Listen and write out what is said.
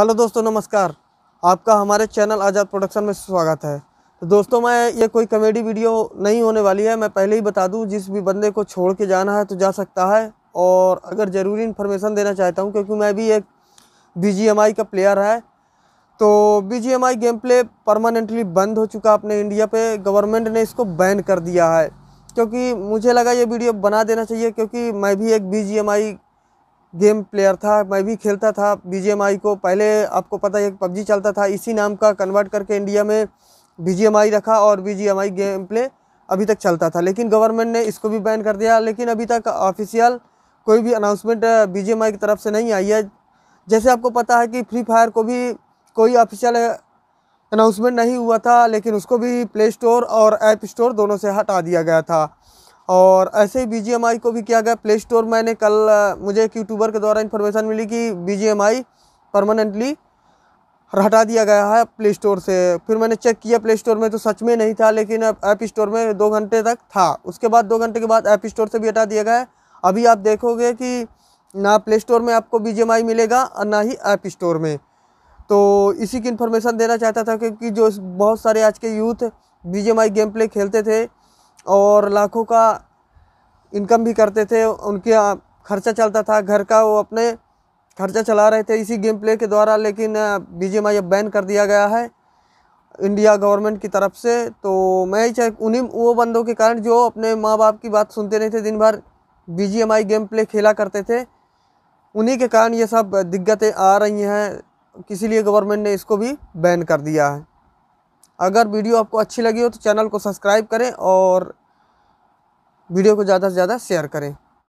hello दोस्तों नमस्कार आपका हमारे चैनल आज़ाद प्रोडक्शन में स्वागत है तो दोस्तों मैं ये कोई कॉमेडी वीडियो नहीं होने वाली है मैं पहले ही बता दूं जिस भी बंदे को छोड़ के जाना है तो जा सकता है और अगर ज़रूरी इन्फॉर्मेशन देना चाहता हूं क्योंकि मैं भी एक बी का प्लेयर है तो बी गेम प्ले परमानेंटली बंद हो चुका अपने इंडिया पर गवर्नमेंट ने इसको बैन कर दिया है क्योंकि मुझे लगा ये वीडियो बना देना चाहिए क्योंकि मैं भी एक बी गेम प्लेयर था मैं भी खेलता था बी को पहले आपको पता है पबजी चलता था इसी नाम का कन्वर्ट करके इंडिया में बी रखा और बी गेम प्ले अभी तक चलता था लेकिन गवर्नमेंट ने इसको भी बैन कर दिया लेकिन अभी तक ऑफिशियल कोई भी अनाउंसमेंट बी की तरफ से नहीं आई है जैसे आपको पता है कि फ्री फायर को भी कोई ऑफिशियल अनाउंसमेंट नहीं हुआ था लेकिन उसको भी प्ले स्टोर और ऐप स्टोर दोनों से हटा दिया गया था और ऐसे ही बी को भी किया गया प्ले स्टोर मैंने कल मुझे एक यूट्यूबर के द्वारा इन्फॉर्मेशन मिली कि बी परमानेंटली हटा दिया गया है प्ले स्टोर से फिर मैंने चेक किया प्ले स्टोर में तो सच में नहीं था लेकिन अब ऐप स्टोर में दो घंटे तक था उसके बाद दो घंटे के बाद ऐप स्टोर से भी हटा दिया गया है अभी आप देखोगे कि ना प्ले स्टोर में आपको बी मिलेगा और ना ही ऐप स्टोर में तो इसी की इन्फॉर्मेशन देना चाहता था क्योंकि जो बहुत सारे आज के यूथ बी गेम प्ले खेलते थे और लाखों का इनकम भी करते थे उनके खर्चा चलता था घर का वो अपने खर्चा चला रहे थे इसी गेम प्ले के द्वारा लेकिन बी अब बैन कर दिया गया है इंडिया गवर्नमेंट की तरफ से तो मैं ही चाहे उन्हीं वो बंदों के कारण जो अपने माँ बाप की बात सुनते नहीं थे दिन भर बीजीएमआई गेम प्ले खेला करते थे उन्हीं के कारण ये सब दिक्कतें आ रही हैं किसी लिए गवर्नमेंट ने इसको भी बैन कर दिया है अगर वीडियो आपको अच्छी लगी हो तो चैनल को सब्सक्राइब करें और वीडियो को ज़्यादा से ज़्यादा शेयर करें